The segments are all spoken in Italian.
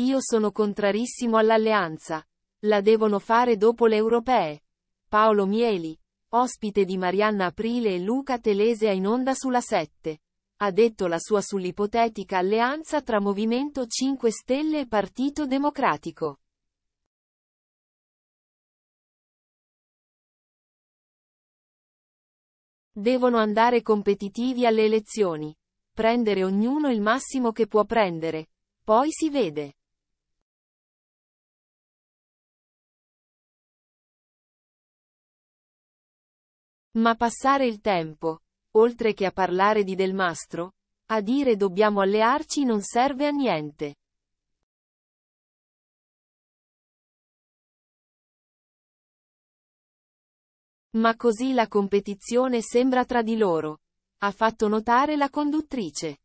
Io sono contrarissimo all'alleanza. La devono fare dopo le europee. Paolo Mieli, ospite di Marianna Aprile e Luca Telesea in onda sulla 7. Ha detto la sua sull'ipotetica alleanza tra Movimento 5 Stelle e Partito Democratico. Devono andare competitivi alle elezioni. Prendere ognuno il massimo che può prendere. Poi si vede. Ma passare il tempo, oltre che a parlare di Del Mastro, a dire dobbiamo allearci non serve a niente. Ma così la competizione sembra tra di loro. Ha fatto notare la conduttrice.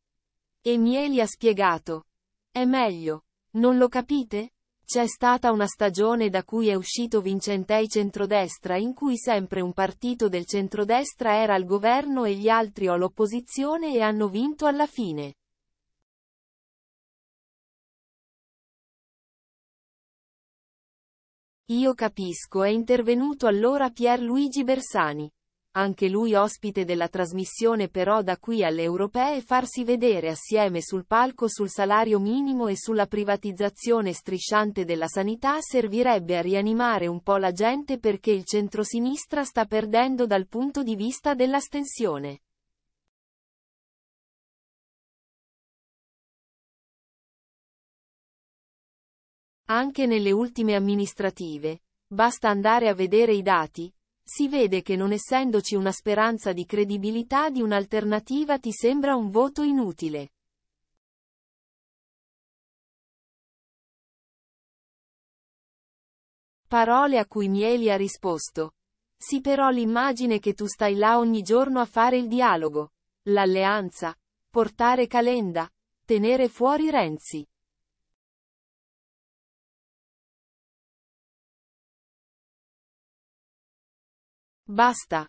E Mieli ha spiegato. È meglio. Non lo capite? C'è stata una stagione da cui è uscito Vincentei centrodestra in cui sempre un partito del centrodestra era al governo e gli altri o all'opposizione e hanno vinto alla fine. Io capisco è intervenuto allora Pierluigi Bersani anche lui ospite della trasmissione però da qui alle europee farsi vedere assieme sul palco sul salario minimo e sulla privatizzazione strisciante della sanità servirebbe a rianimare un po' la gente perché il centrosinistra sta perdendo dal punto di vista dell'astensione. Anche nelle ultime amministrative, basta andare a vedere i dati, si vede che non essendoci una speranza di credibilità di un'alternativa ti sembra un voto inutile. Parole a cui Mieli ha risposto. Sì però l'immagine che tu stai là ogni giorno a fare il dialogo, l'alleanza, portare Calenda, tenere fuori Renzi. Basta.